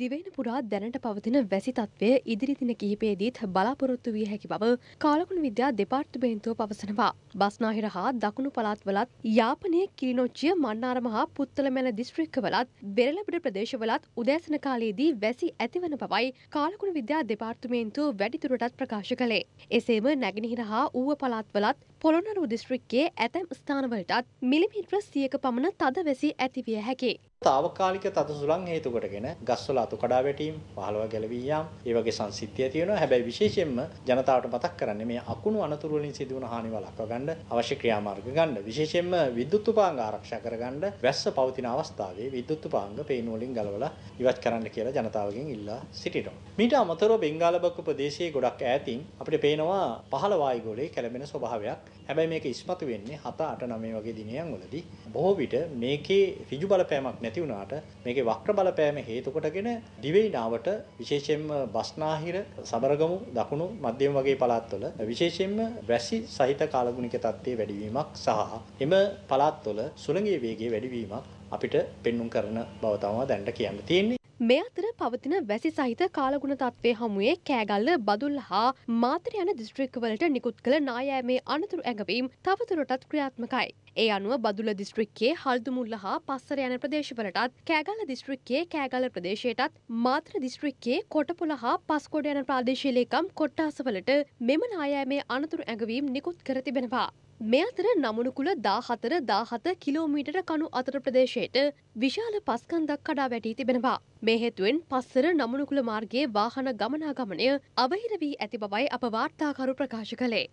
දිවෙන පුරා දැනට පවතින වැසි තත්ත්වය ඉදිරිදින කිහිපේදීත් බලාපොරොත්තු විය හැකි බව කාලකුණු විද්‍යා දෙපාර්තමේන්තුව පවසනවා. බස්නාහිර හා දකුණු පළාත්වලත් යාපනයේ කිරිනොච්චිය මන්නාරම හා පුත්තලමැල දිස්ත්‍රික්කවලත් බෙරළබඩ ප්‍රදේශවලත් උදෑසන කාලයේදී වැසි ඇතිවන බවයි කාලකුණු විද්‍යා දෙපාර්තමේන්තුව වැඩිදුරටත් ප්‍රකාශ කළේ. එසේම නැගෙනහිර හා ඌව පළාත්වලත් පොළොනරු දිස්ත්‍රික්කයේ ඇතැම් ස්ථානවලටත් මිලිමිට්‍ර සියක පමණ තද වැසි ඇතිවිය හැකි. තාවකාලික තද සුළං හේතු කොටගෙන ගස්වල අතු කඩා වැටීම්, පහළව ගැලවී යාම්, ඒ වගේ සංසිද්ධිය තියෙනවා. හැබැයි විශේෂයෙන්ම ජනතාවට මතක් කරන්නේ මේ අකුණු අනතුරු වලින් සිදුවන හානි වළක්වා ගන්න අවශ්‍ය ක්‍රියාමාර්ග ගන්න. විශේෂයෙන්ම විද්‍යුත් උපාංග ආරක්ෂා කරගන්න වැස්ස පවතින අවස්ථාවේ විද්‍යුත් උපාංග පේන වලින් ගලවලා ඉවත් කරන්න කියලා ජනතාවගෙන් ඉල්ලා සිටිනවා. මීට අමතරව බෙන්ගාල බක්ක ප්‍රදේශයේ ගොඩක් ඈතින් අපිට පේනවා පහළ වායුගෝලයේ කැළඹෙන ස්වභාවයක් හැබැයි මේක ඉස්මතු වෙන්නේ 7 8 9 වගේ දිනයන් වලදී. බොහෝ විට මේකේ ඍජු බලපෑමක් නැති වුණාට මේකේ වක්‍ර බලපෑම හේතු කොටගෙන දිවයින නාවට විශේෂයෙන්ම බස්නාහිර, සබරගමු, දකුණු, මධ්‍යම වගේ පළාත්වල විශේෂයෙන්ම වැසි සහිත කාලගුණික තත්ත්වයේ වැඩිවීමක් සහ එම පළාත්වල සුළඟේ වේගයේ වැඩිවීමක් අපිට පෙන්눔 කරන බව තමයි දැනට කියන්න තියෙන්නේ. මේ අතර පවතින වැසි සහිත කාලගුණ තත්ත්වය හමුවේ කෑගල්ල බදුල් හා මාතර යන දිස්ත්‍රික්කවලට නිකුත් කළ නායෑමේ අනතුරු ඇඟවීම් තවතුරටත් ක්‍රියාත්මකයි. ඒ අනුව බදුල දිස්ත්‍රික්කයේ හල්දුමුල්ල හා පස්සර යන ප්‍රදේශවලටත් කෑගල්ල දිස්ත්‍රික්කයේ කෑගල්ල ප්‍රදේශයටත් මාතර දිස්ත්‍රික්කයේ කොටපුල හා පස්කොඩ යන ප්‍රාදේශීය ලේකම් කොට්ටාසවලට මෙම නායෑමේ අනතුරු ඇඟවීම් නිකුත් කර තිබෙනවා. මේ අතර නමුණුකුල දාහතර දාහත කිලෝමීටර කණු අතර ප්‍රදේශයට විශාල පස්කන්දක් කඩා වැටී තිබෙනවා. මේ හේතුවෙන් පස්සර නමුණුකුල මාර්ගයේ වාහන ගමනාගමනය අවහිර වී ඇති බවයි අප වාර්තාකරු ප්‍රකාශ කළේ.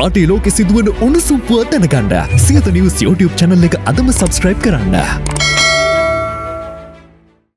රටේ ලෝකෙ සිදුවන උණුසුම්පුව දැනගන්න සියත නිවස් YouTube channel එක අදම subscribe කරන්න.